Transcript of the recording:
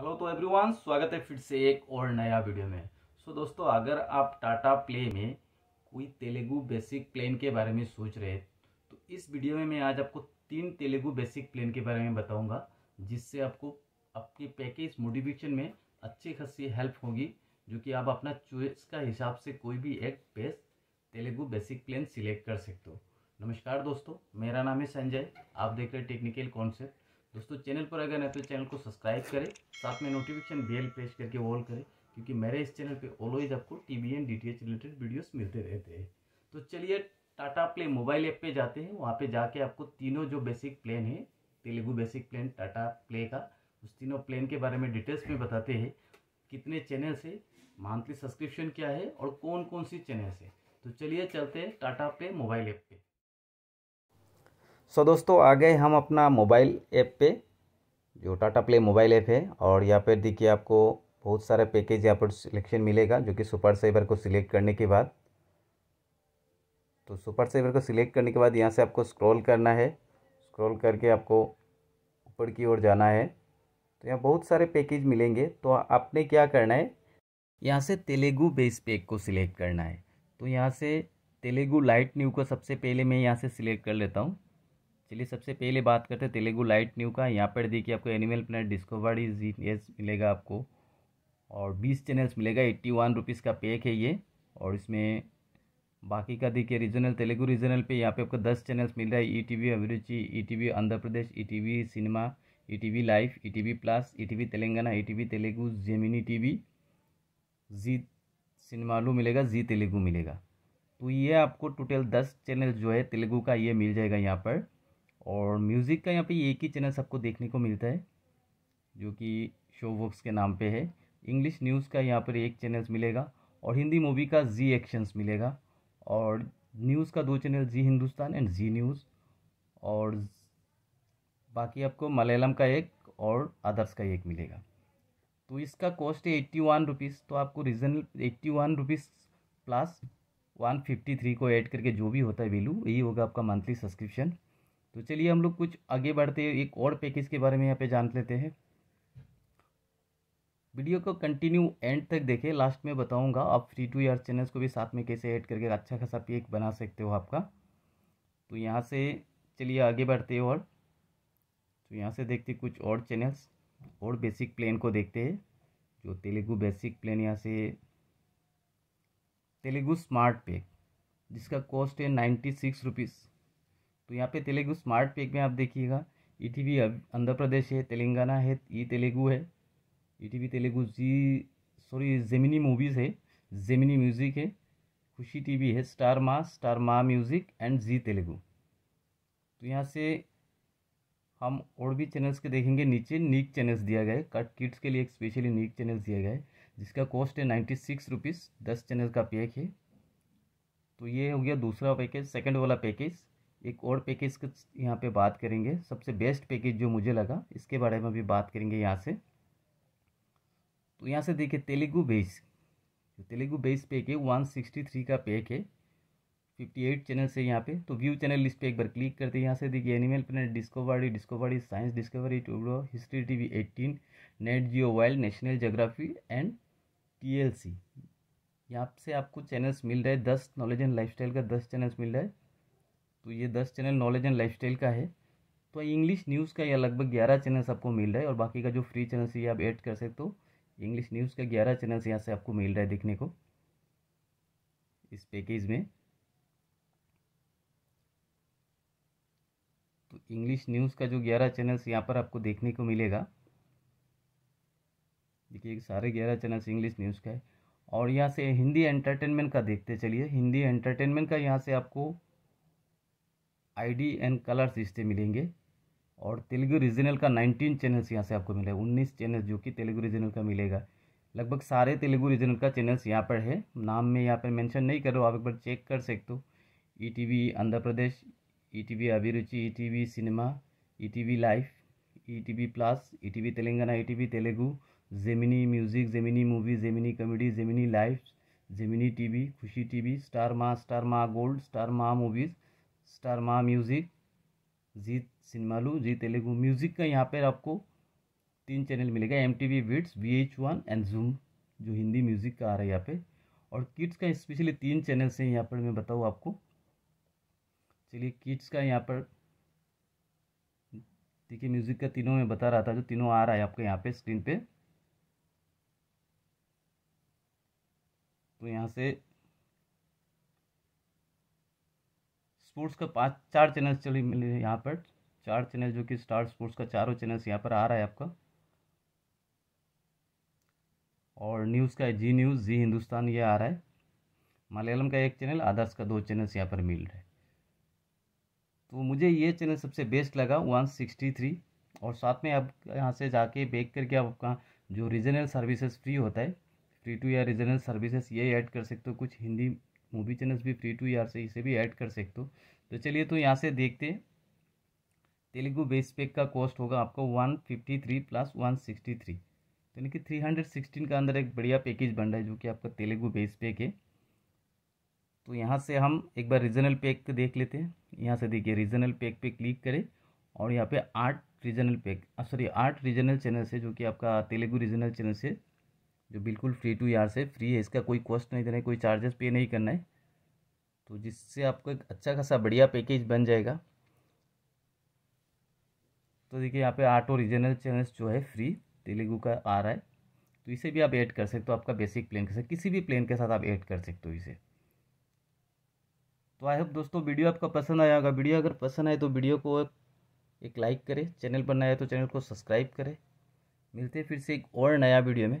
hello तो everyone स्वागत है फिर से एक और नया वीडियो में सो so, दोस्तों अगर आप टाटा प्ले में कोई तेलुगु बेसिक प्लेन के बारे में सोच रहे तो इस वीडियो में मैं आज आपको तीन तेलुगु बेसिक प्लेन के बारे में बताऊंगा जिससे आपको आपके पैकेज मोटिवेशन में अच्छी खासी हेल्प होगी जो कि आप अपना चॉइस का हिसाब से कोई भी एक best Telugu basic plan select कर सकते हो नमस्कार दोस्तों मेरा नाम है संजय आप देख रहे हैं टेक्निकल कॉन्सेप्ट दोस्तों चैनल पर अगर नहीं तो चैनल को सब्सक्राइब करें साथ में नोटिफिकेशन बेल प्रेस करके ऑल करें क्योंकि मेरे इस चैनल पे ऑलवेज आपको T V and D related videos मिलते रहते हैं तो चलिए टाटा प्ले मोबाइल ऐप पे जाते हैं वहाँ पे जाके आपको तीनों जो बेसिक प्लान है Telugu basic plan Tata play का उस तीनों प्लान के बारे में डिटेल्स में बताते हैं कितने चैनल्स है मंथली सब्सक्रिप्शन क्या है और कौन कौन सी चैनल्स है तो चलिए चलते हैं टाटा प्ले मोबाइल ऐप पर सो दोस्तों आ गए हम अपना मोबाइल ऐप पे जो टाटा प्ले मोबाइल ऐप है और यहाँ पर देखिए आपको बहुत सारे पैकेज यहाँ पर सिलेक्शन मिलेगा जो कि सुपर सेवर को सिलेक्ट करने के बाद तो सुपर सेवर को सिलेक्ट करने के बाद यहाँ से आपको स्क्रॉल करना है स्क्रॉल करके आपको ऊपर की ओर जाना है तो यहाँ बहुत सारे पैकेज मिलेंगे तो आपने क्या करना है यहाँ से तेलुगु बेस पैक को सिलेक्ट करना है तो यहाँ से तेलुगु लाइट न्यू को सबसे पहले मैं यहाँ से सिलेक्ट कर लेता हूँ चलिए सबसे पहले बात करते हैं तेलुगु लाइट न्यू का यहाँ पर देखिए आपको एनिमल प्लेट डिस्कवरी जी एस मिलेगा आपको और बीस चैनल्स मिलेगा एट्टी वन रुपीज़ का पैक है ये और इसमें बाकी का देखिए रीजनल तेलुगु रीजनल पे यहाँ पे आपको दस चैनल्स मिल रहा है E T V Abhiruchi E T V Andhra Pradesh E T V cinema E T V live E T V plus E T V Telangana E T V Telugu Gemini T V Zee सिनेमालू मिलेगा जी तेलुगु मिलेगा तो ये आपको टोटल दस चैनल जो है तेलुगु का ये मिल जाएगा यहाँ पर और म्यूज़िक का यहाँ पे एक ही चैनल सबको देखने को मिलता है जो कि शो वर्क्स के नाम पे है इंग्लिश न्यूज़ का यहाँ पर एक चैनल्स मिलेगा और हिंदी मूवी का जी एक्शंस मिलेगा और न्यूज़ का दो channel Zee Hindustan and Zee news और बाकी आपको मलयालम का एक और अदर्स का एक मिलेगा तो इसका कॉस्ट है एट्टी वन रुपीज़ तो आपको region eighty one rupees plus one fifty three को ऐड करके जो भी होता है वैल्यू यही होगा आपका मंथली सब्सक्रिप्शन तो चलिए हम लोग कुछ आगे बढ़ते हैं एक और पैकेज के बारे में यहाँ पे जान लेते हैं वीडियो को कंटिन्यू एंड तक देखें लास्ट में बताऊंगा आप फ्री टू ईयर चैनल्स को भी साथ में कैसे ऐड करके अच्छा खासा पेक बना सकते हो आपका तो यहाँ से चलिए आगे बढ़ते हैं और तो यहाँ से देखते कुछ और चैनल्स और बेसिक प्लान को देखते हैं जो तेलुगु बेसिक प्लान यहाँ से तेलुगु स्मार्ट पैक जिसका कॉस्ट है नाइन्टी सिक्स रुपीज़ तो यहाँ पे तेलुगु स्मार्ट पैक में आप देखिएगा E T V Andhra Pradesh है तेलंगाना है ई तेलुगु है E T V Telugu Zee sorry Gemini movies है जेमिनी म्यूज़िक है खुशी टी वी है star Maa star Maa music and Zee Telugu तो यहाँ से हम और भी चैनल्स के देखेंगे नीचे नीक चैनल्स दिया गया है कट किड्स के लिए एक स्पेशली नीक चैनल्स दिया गया है जिसका कॉस्ट है नाइन्टी सिक्स रुपीज़ दस चैनल का पैक है तो ये हो गया दूसरा पैकेज सेकंड वाला पैकेज एक और पैकेज की यहाँ पे बात करेंगे सबसे बेस्ट पैकेज जो मुझे लगा इसके बारे में भी बात करेंगे यहाँ से तो यहाँ से देखिए तेलुगु बेस जो तेलुगु बेस पैक है वन सिक्सटी थ्री का पैक है फिफ्टी एट चैनल से यहाँ पे तो व्यू चैनल लिस्ट पे एक बार क्लिक करते हैं यहाँ से देखिए animal plan Discovery Discovery science Discovery टूडो history T V eighteen nat geo wild national geography and T L C यहाँ से आपको चैनल्स मिल रहा है दस नॉलेज एंड स्टाइल का दस चैनल्स मिल रहा है तो ये दस चैनल नॉलेज एंड लाइफ का है तो इंग्लिश न्यूज़ का यह लगभग ग्यारह चैनल्स आपको मिल रहा है और बाकी का जो फ्री चैनल्स ये आप ऐड कर सकते हो इंग्लिश न्यूज़ का ग्यारह चैनल्स यहाँ से आपको मिल रहा है देखने को इस पैकेज में तो इंग्लिश न्यूज़ का जो ग्यारह चैनल्स यहाँ पर आपको देखने को मिलेगा देखिए सारे ग्यारह चैनल्स इंग्लिश न्यूज़ का है और यहाँ से हिंदी एंटरटेनमेंट का देखते चलिए हिंदी एंटरटेनमेंट का यहाँ से आपको आईडी एंड कलर्स इससे मिलेंगे और तेलुगु रीजनल का 19 चैनल्स यहाँ से आपको मिलेगा 19 चैनल्स जो कि तेलुगु रीजनल का मिलेगा लगभग सारे तेलुगु रीजनल का चैनल्स यहाँ पर है नाम में यहाँ पर मेंशन नहीं कर रहा हूँ आप एक बार चेक कर सकते हो E T V Andhra Pradesh E T V Abhiruchi E T V cinema E T V life E T V plus E T V Telangana E T V Telugu Gemini music Gemini movie Gemini comedy Gemini life Gemini T V Khushi T V star Maa star Maa gold star Maa movies star Maa music Zee सिनेमालू Zee Telugu music का यहाँ पर आपको तीन channel मिलेगा M T V विट्स V H one and zoom जो Hindi music का आ रहा है यहाँ पे और किड्स का स्पेशली तीन चैनल्स हैं यहाँ पर मैं बताऊँ आपको चलिए किड्स का यहाँ पर देखिए म्यूज़िक का तीनों में बता रहा था जो तीनों आ रहा है आपको यहाँ पे स्क्रीन पे तो यहाँ से स्पोर्ट्स का पाँच चार चैनल्स चले मिले यहाँ पर चार चैनल जो कि स्टार स्पोर्ट्स का चारों चैनल्स यहाँ पर आ रहा है आपका और न्यूज़ का जी न्यूज़ जी हिंदुस्तान ये आ रहा है मलयालम का एक चैनल आदर्श का दो चैनल्स यहाँ पर मिल रहे हैं तो मुझे ये चैनल सबसे बेस्ट लगा वन सिक्सटी थ्री और साथ में आप यहाँ से जाके बेक करके आप आपका जो रीजनल सर्विसेज फ्री होता है फ्री टू या रीजनल सर्विसेज ये ऐड कर सकते हो कुछ हिंदी मूवी चैनल्स भी फ्री टू यार से इसे भी ऐड कर सकते हो तो चलिए तो यहाँ से देखते हैं तेलुगु बेस पैक का कॉस्ट होगा आपका one fifty three plus one sixty three यानी कि थ्री हंड्रेड सिक्सटीन का अंदर एक बढ़िया पैकेज बन रहा है जो कि आपका तेलुगु बेस पैक है तो यहाँ से हम एक बार रीजनल पैक देख लेते हैं यहाँ से देखिए रीजनल पैक पे क्लिक करें और यहाँ पे आठ रीजनल पैक सॉरी आठ रीजनल चैनल से जो कि आपका तेलुगु रीजनल चैनल से जो बिल्कुल फ्री टू यार से फ्री है इसका कोई कॉस्ट नहीं देना है कोई चार्जेस पे नहीं करना है तो जिससे आपको एक अच्छा खासा बढ़िया पैकेज बन जाएगा तो देखिए यहाँ पे आठ और रीजनल चैनल्स जो है फ्री तेलुगु का आ रहा है तो इसे भी आप ऐड कर सकते हो आपका बेसिक प्लान के साथ किसी भी प्लान के साथ आप ऐड कर सकते हो इसे तो आई होप दोस्तों वीडियो आपका पसंद आया होगा वीडियो अगर पसंद आए तो वीडियो को एक लाइक करें चैनल पर नया तो चैनल को सब्सक्राइब करें मिलते फिर से एक और नया वीडियो में